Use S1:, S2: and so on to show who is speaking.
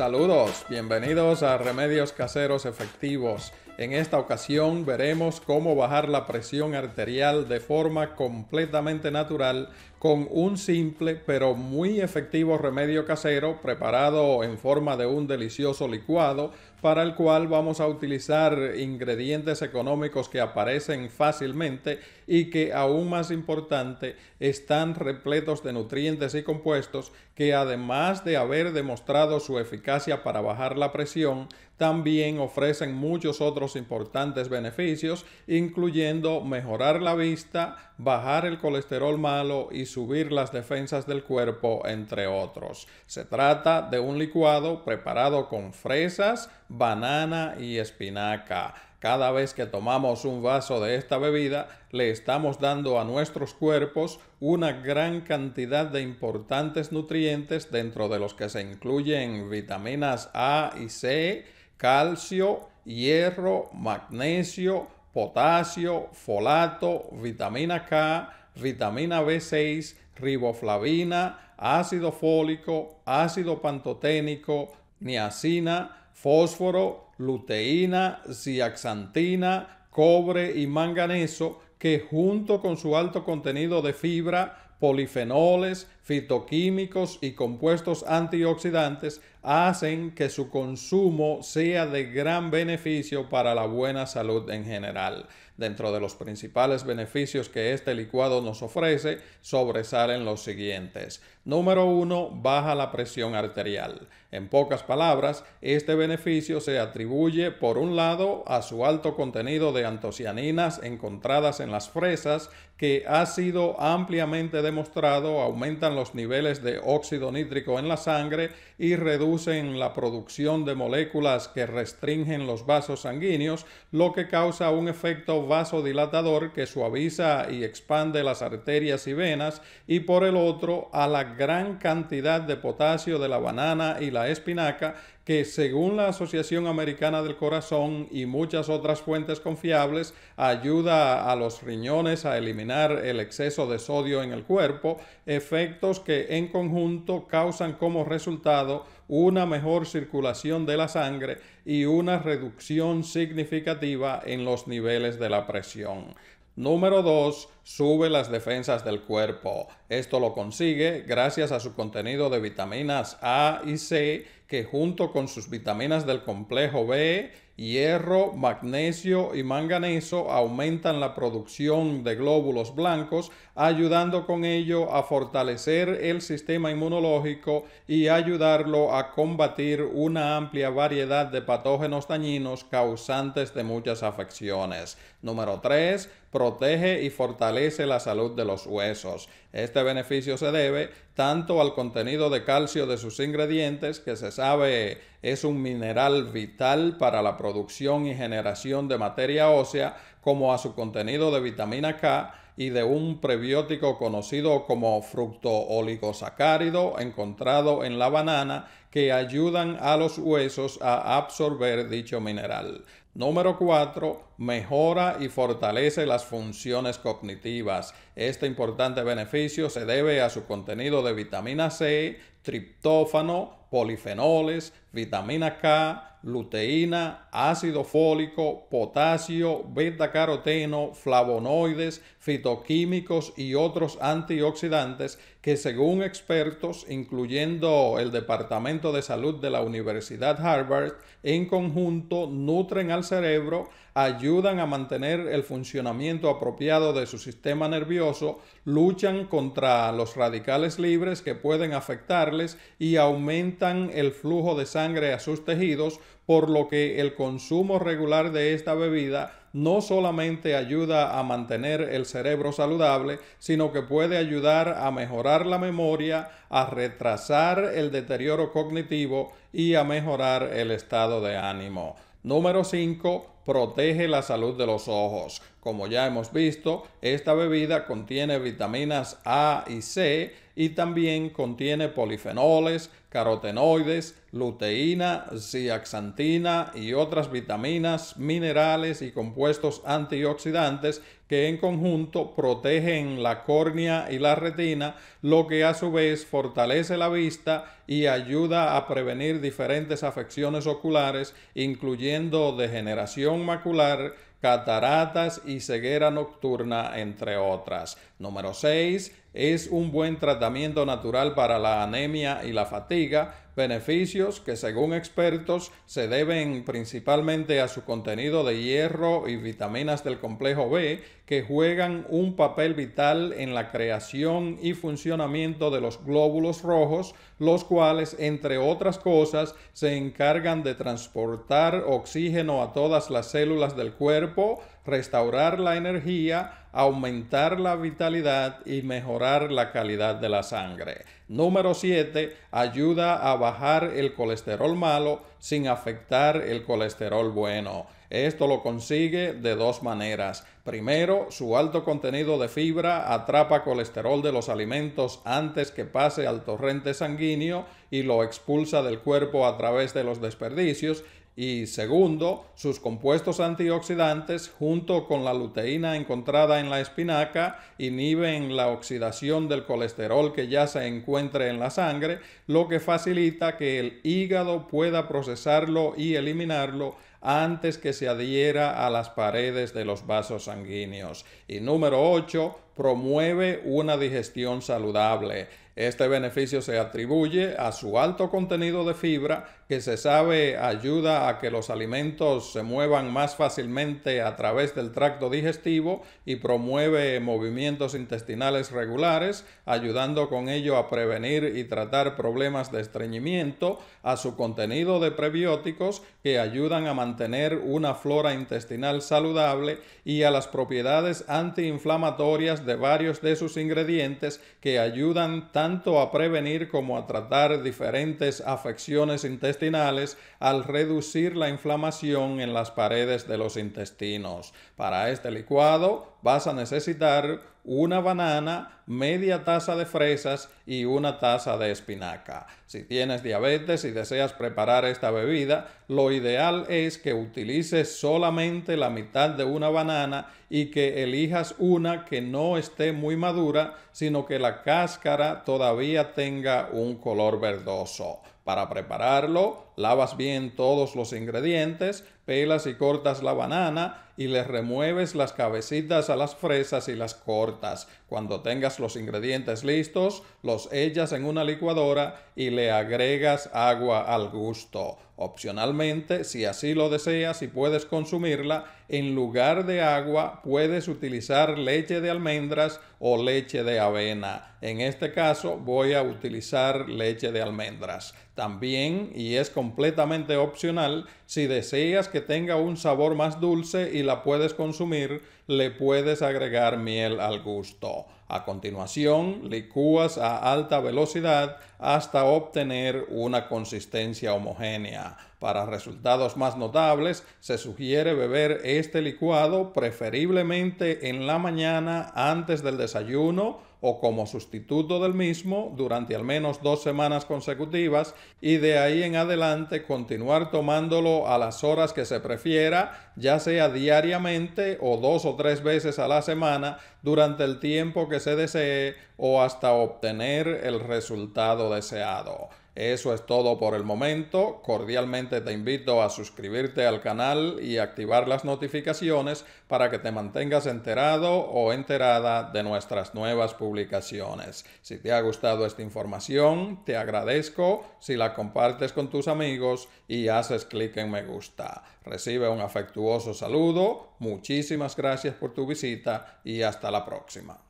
S1: Saludos, bienvenidos a Remedios Caseros Efectivos. En esta ocasión veremos cómo bajar la presión arterial de forma completamente natural con un simple pero muy efectivo remedio casero preparado en forma de un delicioso licuado para el cual vamos a utilizar ingredientes económicos que aparecen fácilmente y que aún más importante están repletos de nutrientes y compuestos que además de haber demostrado su eficacia para bajar la presión, también ofrecen muchos otros importantes beneficios, incluyendo mejorar la vista, bajar el colesterol malo y subir las defensas del cuerpo, entre otros. Se trata de un licuado preparado con fresas, banana y espinaca. Cada vez que tomamos un vaso de esta bebida, le estamos dando a nuestros cuerpos una gran cantidad de importantes nutrientes dentro de los que se incluyen vitaminas A y C, calcio, hierro, magnesio, potasio, folato, vitamina K, vitamina B6, riboflavina, ácido fólico, ácido pantoténico, niacina, fósforo, luteína, ciaxantina, cobre y manganeso que junto con su alto contenido de fibra, polifenoles, fitoquímicos y compuestos antioxidantes hacen que su consumo sea de gran beneficio para la buena salud en general. Dentro de los principales beneficios que este licuado nos ofrece, sobresalen los siguientes. Número 1. Baja la presión arterial. En pocas palabras, este beneficio se atribuye, por un lado, a su alto contenido de antocianinas encontradas en las fresas, que ha sido ampliamente demostrado aumentan los niveles de óxido nítrico en la sangre y reducen la producción de moléculas que restringen los vasos sanguíneos, lo que causa un efecto vasodilatador que suaviza y expande las arterias y venas, y por el otro, a la gran cantidad de potasio de la banana y la espinaca, que según la Asociación Americana del Corazón y muchas otras fuentes confiables, ayuda a los riñones a eliminar el exceso de sodio en el cuerpo, efectos que en conjunto causan como resultado una mejor circulación de la sangre y una reducción significativa en los niveles de la presión. Número 2. Sube las defensas del cuerpo. Esto lo consigue gracias a su contenido de vitaminas A y C, que junto con sus vitaminas del complejo B, hierro, magnesio y manganeso aumentan la producción de glóbulos blancos, ayudando con ello a fortalecer el sistema inmunológico y ayudarlo a combatir una amplia variedad de patógenos dañinos causantes de muchas afecciones. Número 3 protege y fortalece la salud de los huesos. Este beneficio se debe tanto al contenido de calcio de sus ingredientes, que se sabe es un mineral vital para la producción y generación de materia ósea, como a su contenido de vitamina K y de un prebiótico conocido como fructo oligosacárido encontrado en la banana que ayudan a los huesos a absorber dicho mineral. Número 4 mejora y fortalece las funciones cognitivas. Este importante beneficio se debe a su contenido de vitamina C, triptófano, polifenoles, vitamina K, luteína, ácido fólico, potasio, beta-caroteno, flavonoides, fitoquímicos y otros antioxidantes que según expertos, incluyendo el Departamento de Salud de la Universidad Harvard, en conjunto nutren al cerebro, ayudan ayudan a mantener el funcionamiento apropiado de su sistema nervioso, luchan contra los radicales libres que pueden afectarles y aumentan el flujo de sangre a sus tejidos, por lo que el consumo regular de esta bebida no solamente ayuda a mantener el cerebro saludable, sino que puede ayudar a mejorar la memoria, a retrasar el deterioro cognitivo y a mejorar el estado de ánimo. Número 5 protege la salud de los ojos. Como ya hemos visto, esta bebida contiene vitaminas A y C y también contiene polifenoles, carotenoides, luteína, ziaxantina y otras vitaminas, minerales y compuestos antioxidantes que en conjunto protegen la córnea y la retina, lo que a su vez fortalece la vista y ayuda a prevenir diferentes afecciones oculares, incluyendo degeneración macular, cataratas y ceguera nocturna, entre otras. Número 6 es un buen tratamiento natural para la anemia y la fatiga, beneficios que según expertos se deben principalmente a su contenido de hierro y vitaminas del complejo B que juegan un papel vital en la creación y funcionamiento de los glóbulos rojos, los cuales, entre otras cosas, se encargan de transportar oxígeno a todas las células del cuerpo, restaurar la energía, aumentar la vitalidad y mejorar la calidad de la sangre. Número 7. Ayuda a bajar el colesterol malo sin afectar el colesterol bueno. Esto lo consigue de dos maneras. Primero, su alto contenido de fibra atrapa colesterol de los alimentos antes que pase al torrente sanguíneo y lo expulsa del cuerpo a través de los desperdicios y segundo, sus compuestos antioxidantes junto con la luteína encontrada en la espinaca inhiben la oxidación del colesterol que ya se encuentre en la sangre, lo que facilita que el hígado pueda procesarlo y eliminarlo antes que se adhiera a las paredes de los vasos sanguíneos. Y número 8, promueve una digestión saludable. Este beneficio se atribuye a su alto contenido de fibra que se sabe ayuda a que los alimentos se muevan más fácilmente a través del tracto digestivo y promueve movimientos intestinales regulares, ayudando con ello a prevenir y tratar problemas de estreñimiento, a su contenido de prebióticos que ayudan a mantener una flora intestinal saludable y a las propiedades antiinflamatorias de varios de sus ingredientes que ayudan tanto tanto a prevenir como a tratar diferentes afecciones intestinales al reducir la inflamación en las paredes de los intestinos. Para este licuado, vas a necesitar una banana, media taza de fresas y una taza de espinaca. Si tienes diabetes y deseas preparar esta bebida, lo ideal es que utilices solamente la mitad de una banana y que elijas una que no esté muy madura, sino que la cáscara todavía tenga un color verdoso. Para prepararlo, lavas bien todos los ingredientes, pelas y cortas la banana y le remueves las cabecitas a las fresas y las cortas. Cuando tengas los ingredientes listos, los echas en una licuadora y le agregas agua al gusto. Opcionalmente, si así lo deseas y puedes consumirla, en lugar de agua puedes utilizar leche de almendras o leche de avena. En este caso voy a utilizar leche de almendras. También, y es completamente opcional si deseas que tenga un sabor más dulce y la puedes consumir le puedes agregar miel al gusto. A continuación, licúas a alta velocidad hasta obtener una consistencia homogénea. Para resultados más notables, se sugiere beber este licuado preferiblemente en la mañana antes del desayuno o como sustituto del mismo durante al menos dos semanas consecutivas y de ahí en adelante continuar tomándolo a las horas que se prefiera, ya sea diariamente o dos o tres veces a la semana durante el tiempo que se desee o hasta obtener el resultado deseado. Eso es todo por el momento. Cordialmente te invito a suscribirte al canal y activar las notificaciones para que te mantengas enterado o enterada de nuestras nuevas publicaciones. Si te ha gustado esta información, te agradezco si la compartes con tus amigos y haces clic en me gusta. Recibe un afectuoso saludo, muchísimas gracias por tu visita y hasta la próxima.